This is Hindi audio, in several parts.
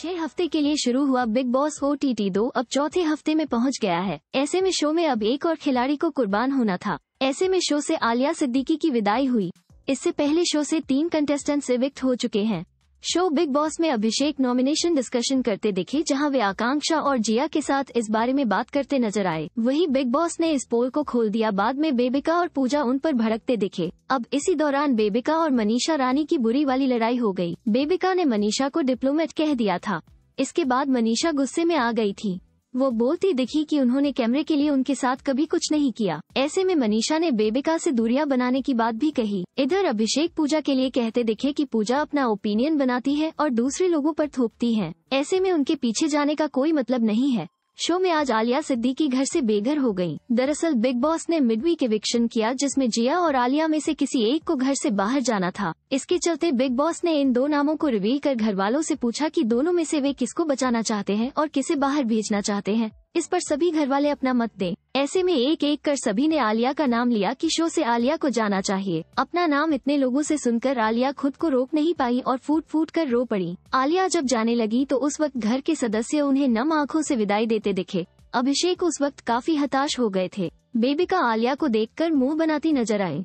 छह हफ्ते के लिए शुरू हुआ big boss O T T दो अब चौथे हफ्ते में पहुंच गया है ऐसे में शो में अब एक और खिलाड़ी को कुर्बान होना था ऐसे में शो से आलिया सिद्दीकी की विदाई हुई इससे पहले शो से तीन कंटेस्टेंट सिविक्ट हो चुके हैं शो बिग बॉस में अभिषेक नॉमिनेशन डिस्कशन करते दिखे जहां वे आकांक्षा और जिया के साथ इस बारे में बात करते नजर आए वहीं बिग बॉस ने इस पोल को खोल दिया बाद में बेबिका और पूजा उन पर भड़कते दिखे अब इसी दौरान बेबिका और मनीषा रानी की बुरी वाली लड़ाई हो गई। बेबिका ने मनीषा को डिप्लोमेट कह दिया था इसके बाद मनीषा गुस्से में आ गई थी वो बोलती दिखी कि उन्होंने कैमरे के लिए उनके साथ कभी कुछ नहीं किया ऐसे में मनीषा ने बेबिका से दूरियां बनाने की बात भी कही इधर अभिषेक पूजा के लिए कहते दिखे कि पूजा अपना ओपिनियन बनाती है और दूसरे लोगों पर थोपती है ऐसे में उनके पीछे जाने का कोई मतलब नहीं है शो में आज आलिया सिद्दीकी घर से बेघर हो गई। दरअसल बिग बॉस ने मिडवीक एविक्शन किया जिसमें जिया और आलिया में से किसी एक को घर से बाहर जाना था इसके चलते बिग बॉस ने इन दो नामों को रिवील कर घर वालों से पूछा कि दोनों में से वे किसको बचाना चाहते हैं और किसे बाहर भेजना चाहते हैं इस पर सभी घर वाले अपना मत दें। ऐसे में एक एक कर सभी ने आलिया का नाम लिया कि शो से आलिया को जाना चाहिए अपना नाम इतने लोगों से सुनकर आलिया खुद को रोक नहीं पाई और फूट फूट कर रो पड़ी आलिया जब जाने लगी तो उस वक्त घर के सदस्य उन्हें नम आँखों से विदाई देते दिखे अभिषेक उस वक्त काफी हताश हो गए थे बेबी का आलिया को कर मुंह बनाती नजर आए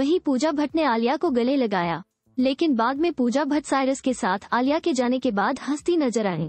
वही पूजा भट्ट ने आलिया को गले लगाया लेकिन बाद में पूजा भट्ट साइरस के साथ आलिया के जाने के बाद हंसती नजर आए